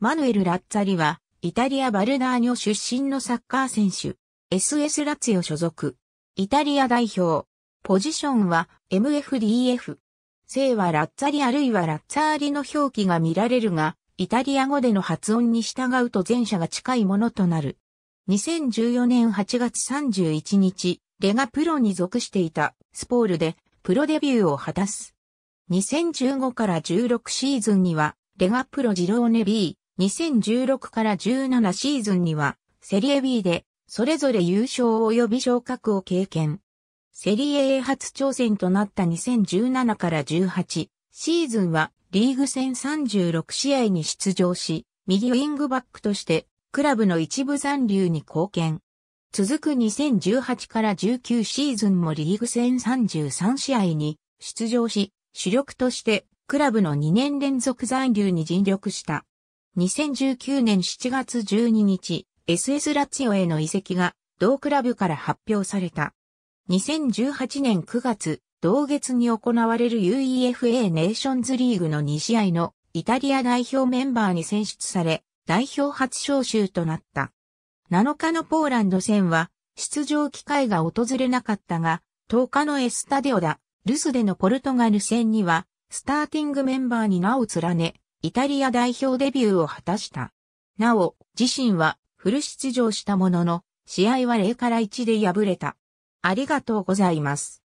マヌエル・ラッツァリは、イタリア・バルダーニョ出身のサッカー選手、SS ラツィオ所属、イタリア代表、ポジションは MFDF。姓はラッツァリあるいはラッツァーリの表記が見られるが、イタリア語での発音に従うと前者が近いものとなる。2014年8月31日、レガプロに属していたスポールでプロデビューを果たす。2015から16シーズンには、レガプロジローネ B、2016から17シーズンには、セリエ B で、それぞれ優勝及び昇格を経験。セリエ A 初挑戦となった2017から18シーズンは、リーグ戦36試合に出場し、右ウィングバックとして、クラブの一部残留に貢献。続く2018から19シーズンもリーグ戦33試合に出場し、主力としてクラブの2年連続残留に尽力した。2019年7月12日、SS ラツィオへの移籍が同クラブから発表された。2018年9月、同月に行われる UEFA ネーションズリーグの2試合のイタリア代表メンバーに選出され、代表初招集となった。7日のポーランド戦は、出場機会が訪れなかったが、10日のエスタデオダ、ルスでのポルトガル戦には、スターティングメンバーに名を連ね、イタリア代表デビューを果たした。なお、自身はフル出場したものの、試合は0から1で敗れた。ありがとうございます。